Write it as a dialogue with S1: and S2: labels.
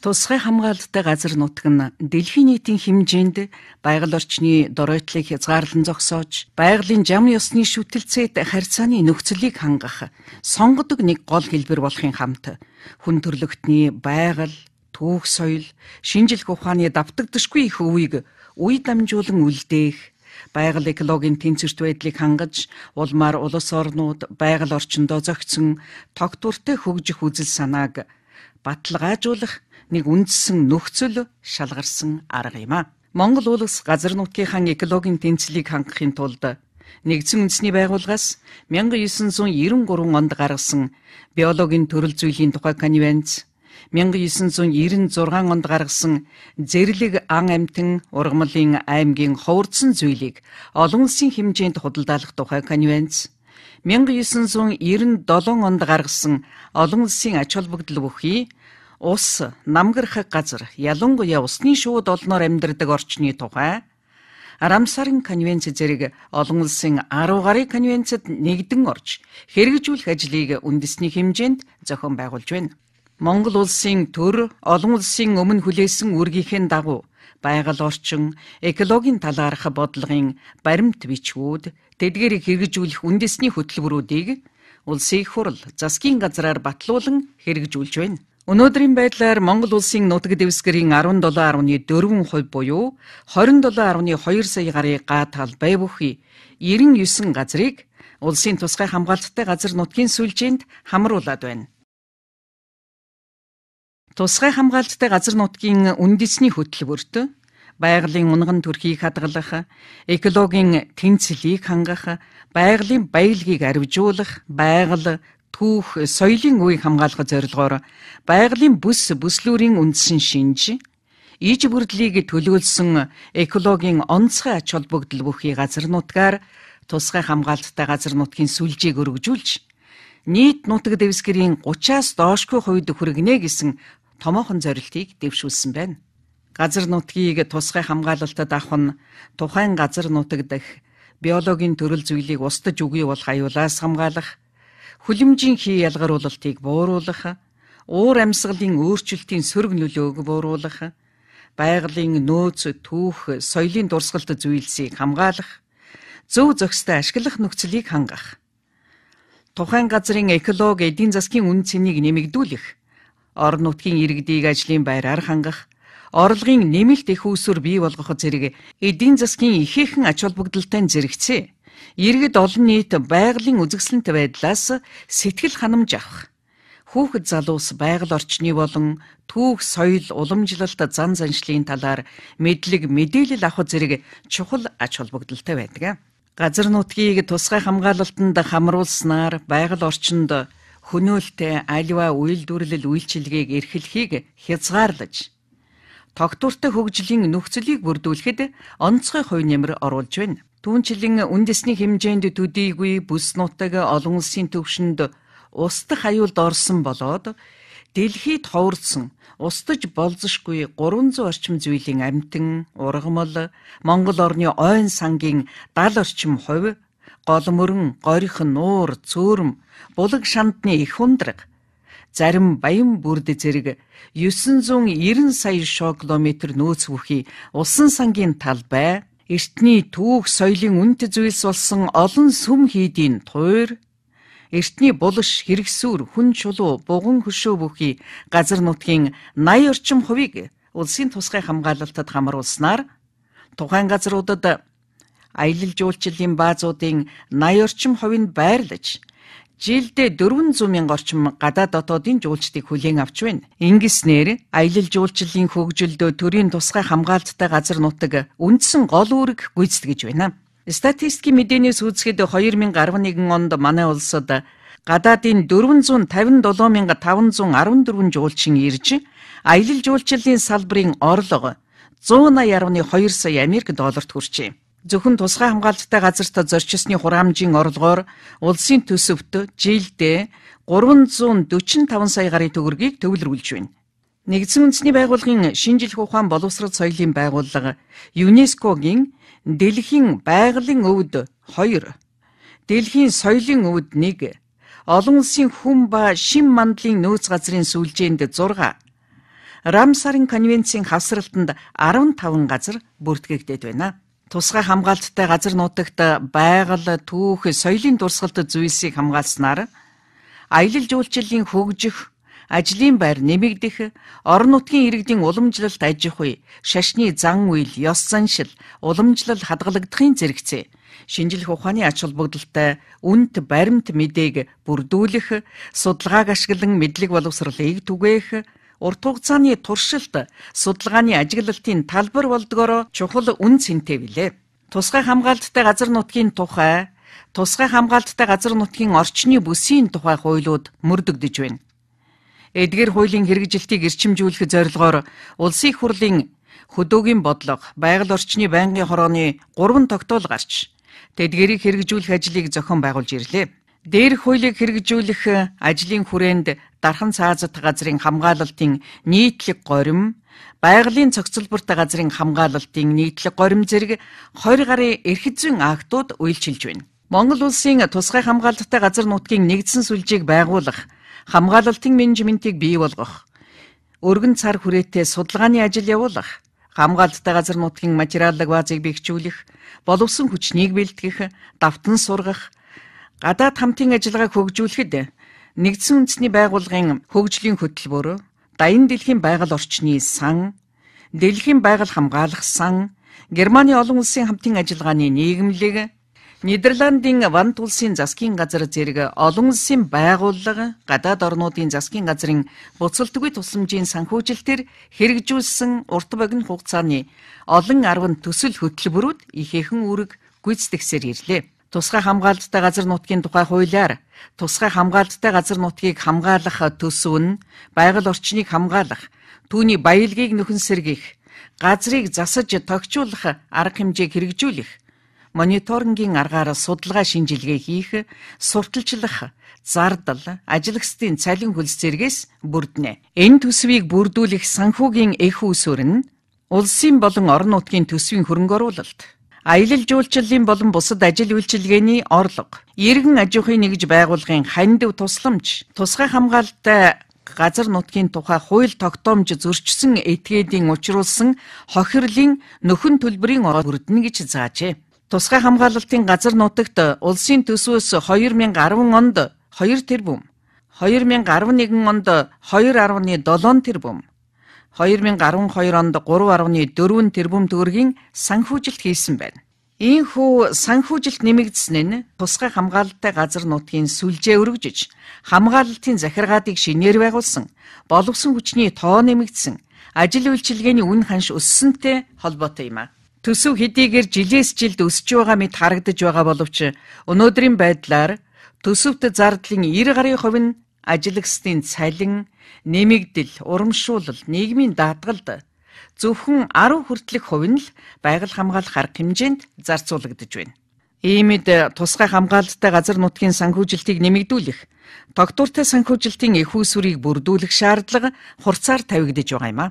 S1: Тусгай хамгаалалттай газар нутаг нь дэлхийн нийтийн хэмжээнд байгаль орчны дөройтлыг хязгаарлан зогсоож, байгалийн зам ёсны шүтэлцээд харьцааны нөхцөлийг хангах сонгодог нэг гол хэлбэр болохын хамт хүн төрөлхтний байгаль, түүх соёл, шинжлэх ухааны давтагдшгүй их өвийг үе дамжуулан үлдээх байгаль экологийн тэнцвэрт байдлыг хангаж улмаар улс орнууд байгаль орчиндөө зохицсон тогтвортой хөгжих үзэл санааг баталгаажуулах нэг үндсэн нөхцөл шалгарсан арга юм а. Монгол улс газар нутгийнхаа экологийн тэнцлийг хангахын тулд нэгдсэн үндэсний байгууллагаас 1993 онд гаргасан биологийн төрөл зүйлийн тухай конвенц 1996 онд гаргасан зэрлэг ан амтэн ургамлын аймгийн ховордсон зүйлийг олон улсын хэмжээнд худалдаалах тухай конвенц 1997 онд гаргасан олон улсын ач холбогдол бүхий ус, намгархаг газар, ялангуяа усны шууд олноор амьдардаг орчны тухай Рамсарын конвенц зэрэг олон улсын 10 гаруй конвенцэд нэгдэн орж хэрэгжүүлэх ажлыг үндэсний хэмжээнд зохион байгуулж байна. Монгол улсын төр олон улсын өмнө хүлээсэн үргийнхээ дагуу байгаль орчин, экологийн талаарх бодлогын баримт бичгүүд, тэдгэрийг хэрэгжүүлэх үндэсний хөтөлбөрүүдийг улсын их хурл засгийн газраар батлуулан хэрэгжүүлж байна. Өнөөдрийн байдлаар Монгол улсын нутаг дэвсгэрийн 17.4% буюу 27.2 сая гарын га тал бай бүхий 99 газрыг улсын тусгай хамгаалттай газар нутгийн сүлжээнд хамруулад байна. Тусгай хамгаалттай газар нутгийн үндэсний хөтөлбөрт байгалийн унган төрхийг хадгалах, экологийн тэнцлийг хангах, байгалийн баялагийг арвижуулах, байгаль түүх соёлын үеийг хамгаалах зорилгоор байгалийн бүс бүслүүрийн үндсэн шинж иж бүрдлийг төлөөлсөн экологийн онцгой ач холбогдол бүхий газар нутгаар тусгай хамгаалттай газар нутгийн сүлжээг өргөжүүлж нийт нутаг дэвсгэрийн 30-аас доошгүй хувьд хүргэнэ гэсэн томоохон зорилтыг дэвшүүлсэн байна. Газар нутгийг тусгай хамгаалалтад авах нь тухайн газар нутаг дэх биологийн төрөл зүйлийг устж үгүй болох аюулаас хамгаалах хүлэмжийн хий ялгаруулалтыг бууруулах, уур амьсгалын өөрчлөлтийн сөрөг нөлөөг бууруулах, байгалийн нөөц, түүх, соёлын дурсгалт зүйлсийг хамгаалах, зөв зохистой ашиглах нөхцөлийг хангах. Тухайн газрын эколог эдийн засгийн үн цэнийг нэмэгдүүлэх, орон нутгийн иргэдийг ажлын байраар хангах, орлогын нэмэлт их үүсвэр бий болгох зэрэг эдийн засгийн ихээхэн ач холбогдолтой зэрэгцээ Иргэд олон нийт байгалийн үзэсгэлэнт байдлаас сэтгэл ханамж авах. Хүүхэд залуус байгаль орчны болон түүх соёл уламжлалт зан заншлын талаар мэдлэг мэдээлэл авах зэрэг чухал ач холбогдолтой байдаг. Газар нутгийг тусгай хамгаалалтанд хамруулснаар байгаль орчинд хөнөөлтэй альва үйлдвэрлэл үйлчилгээг эрхлэхийг хязгаарлаж тогтвортой хөгжлийн нөхцөлийг бүрдүүлэхэд онцгой хувь нэмэр оруулж байна. Түүн жилийн үндэсний хэмжээнд төдийгүй бүс нутаг олон улсын төвшөнд устдах аюулд орсон болоод дэлхийд ховорсон устж болзошгүй 300 орчим зүйлийн амьтан, ургамал, Монгол орны ойн сангийн 70 орчим хувь, голмөрөн, горих, нуур, цөөрм, булаг шандны их хундраг, зарим баян бүрд зэрэг 990 сая шоо километр нөөц бүхий усан сангийн талбай эртний түүх соёлын үнэт зүйлс болсон олон сүм хийдийн туйр эртний булш хэрэгсүүр хүн чулуу буган хөшөө бүхий газар нутгийн 80 орчим хувийг улсын тусгай хамгаалалтад хамруулснаар тухайн газруудад аялал жуулчлалын баазуудын 80 орчим хувийг байрлаж жилдээ 400 мянга орчим гадаад дотоодын жуулчдыг хүлээн авч байна. Ингэснээр аялал жуулчлалын хөгжилдөө төрийн тусгай хамгаалттай газар нутаг үндсэн гол үүрэг гүйцэтгэж байна. Статистикийн мэдээнээс үзэхэд 2011 онд манай улсад гадаадын 457514 жуулчин ирж аялал жуулчлалын салбарын орлого 180.2 сая Америк долларт хүрчээ зөвхөн тусгай хамгаалалттай газарт зорчисны хураамжийн орлогоор улсын төсөвт жилдээ 345 сая гарын төгрөгийг төвлөрүүлж байна. Нэгдсэн үндэсний байгууллагын шинжлэх ухаан боловсрол соёлын байгууллага ЮНЕСКОгийн Дэлхийн байгалийн өвд 2, Дэлхийн соёлын өвд 1, олон улсын хүн ба шин мандлын нөөц газрын сүлжээнд 6, Рамсарын конвенцийн хавсралтанд 15 газар бүртгэгдээд байна тусгай хамгаалттай газар нутагт байгаль, түүх, соёлын дурсгалт зүйлсийг хамгаалснаар аялал жуулчлалын хөгжих, ажлын байр нэмэгдэх, орон нутгийн иргэдийн уламжлалт аж ахуй, шашны зан үйл, ёс заншил, уламжлал хадгалагдахын зэрэгцээ, шинжлэх ухааны ач холбогдолтой үнэт баримт мэдээг бүрдүүлэх, судалгааг ашиглан мэдлэг боловсролыг түгээх, урт хугацааны туршилт, судалгааны ажиглалтын талбар болдгоро чухал үн цэнтэй билээ. Тусгай хамгаалттай газар нутгийн тухай, тусгай хамгаалттай газар нутгийн орчны бүсийн тухай хуйлууд мөрдөгдөж байна. Эдгээр хуулийн хэрэгжилтийг эрчимжүүлэх зорилгоор улсын их хурлын хөдөөгийн бодлого, байгаль орчны байнгын хорооны 3 тогтоол гарч, тэдгэрийг хэрэгжүүлэх ажлыг зохион байгуулж ирлээ. Дээрх хуулийг хэрэгжүүлэх ажлын хүрээнд дархан цаазат газрын хамгаалалтын нийтлэг горим байгалийн цогцлбортой газрын хамгаалалтын нийтлэг горим зэрэг 20 гарын эрхэд зүйн актууд үйлчилж байна. Монгол улсын тусгай хамгаалалттай газар нутгийн нэгдсэн сүлжийг байгуулах, хамгаалалтын менежментийг бий болгох, өргөн цар хүрээтэй судалгааны ажил явуулах, хамгаалалттай газар нутгийн материаллык баазыг бэхжүүлэх, боловсон хүчнийг бэлтгэх, давтан сургах, гадаад хамтын ажиллагааг хөгжүүлэхэд Нэгдсэн үндэсний байгууллагын хөгжлийн хөтөлбөр, даян дэлхийн байгаль орчны сан, дэлхийн байгаль хамгаалах сан, Германы олон улсын хамтын ажиллагааны нийгэмлэг, Нидерландын Вант улсын засгийн газар зэрэг олон улсын байгууллага, гадаад орнуудын засгийн газрын буцалтгүй тусламжийн санхүүжилтээр хэрэгжүүлсэн урт богино хугацааны олон арван төсөл хөтөлбөрүүд ихээхэн үүрэг гүйцэтгсээр ирлээ. Тусгай хамгаалалттай газар нутгийн тухай хуулиар тусгай хамгаалалттай газар нутгийг хамгаалах төсөв нь байгаль орчныг хамгаалах, түүний баялагийг нөхөн сэргийх, газрыг засаж тогтжуулах арга хэмжээг хэрэгжүүлэх, мониторингийн аргаар судалгаа шинжилгээ хийх, сурталчлах, зардал, ажилгчдын цалин хөлс зэргээс бүрднэ. Энэ төсвийг бүрдүүлэх санхүүгийн эх үүсвэр нь улсын болон орон нутгийн төсвийн хөрөнгө оруулалт аялал жуулчлалын болон бусад ажил үйлчилгээний орлого, иргэн аж ахуйн нэгж байгууллагын хандив тусламж, тусгай хамгаалалттай газар нутгийн тухай хууль тогтоомж зөрчсөн этгээдийн учруулсан хохирлын нөхөн төлбөрийн өрдөн гэж заажээ. Тусгай хамгаалалтын газар нутагт улсын төсвөөс 2010 онд 2 тэрбум, 2011 онд 2.7 тэрбум, 2012 онд 3.4 тэрбум төгрөгийн санхүүжилт хийсэн байна. Ийхүү санхүүжилт нэмэгдсэн нь тусгай хамгаалалттай газар нутгийн сүлжээ өргөжж, хамгаалалтын захиргаадыг шинээр байгуулсан, боловсон хүчний тоо нэмэгдсэн, ажил үйлчилгээний үн ханш өссөнтэй холбоотой юм а. Төсөв хэдийгээр жилээс жилд өсөж байгаа мэт харагдаж байгаа боловч өнөөдрийн байдлаар төсөвт зардлын 90 гарын хувь нь ажилгсдын цалин, нэмэгдэл, урамшуулал, нийгмийн даатгалд зөвхөн 10 хүртэлх хувь нь л байгаль хамгаалах арга хэмжээнд зарцуулагдж байна. Иймэд э, тусгай хамгаалалттай газар нутгийн санхүүжилтийг нэмэгдүүлэх, тогтвортой санхүүжилтийн эх үүсвэрийг бүрдүүлэх шаардлага хурцаар тавигдж байгаа юм аа.